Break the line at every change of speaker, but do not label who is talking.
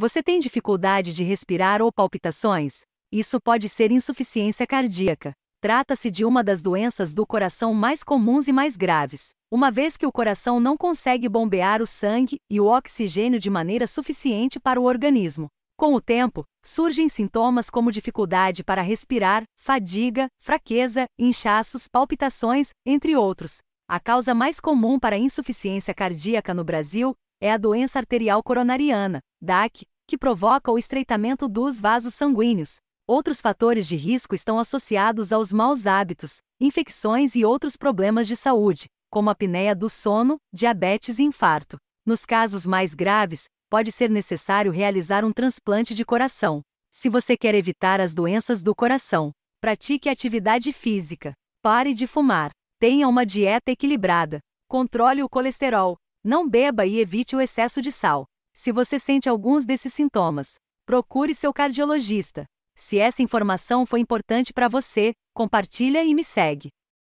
Você tem dificuldade de respirar ou palpitações? Isso pode ser insuficiência cardíaca. Trata-se de uma das doenças do coração mais comuns e mais graves, uma vez que o coração não consegue bombear o sangue e o oxigênio de maneira suficiente para o organismo. Com o tempo, surgem sintomas como dificuldade para respirar, fadiga, fraqueza, inchaços, palpitações, entre outros. A causa mais comum para insuficiência cardíaca no Brasil é a doença arterial coronariana, DAC, que provoca o estreitamento dos vasos sanguíneos. Outros fatores de risco estão associados aos maus hábitos, infecções e outros problemas de saúde, como apneia do sono, diabetes e infarto. Nos casos mais graves, pode ser necessário realizar um transplante de coração. Se você quer evitar as doenças do coração, pratique atividade física, pare de fumar, tenha uma dieta equilibrada, controle o colesterol, não beba e evite o excesso de sal. Se você sente alguns desses sintomas, procure seu cardiologista. Se essa informação foi importante para você, compartilha e me segue.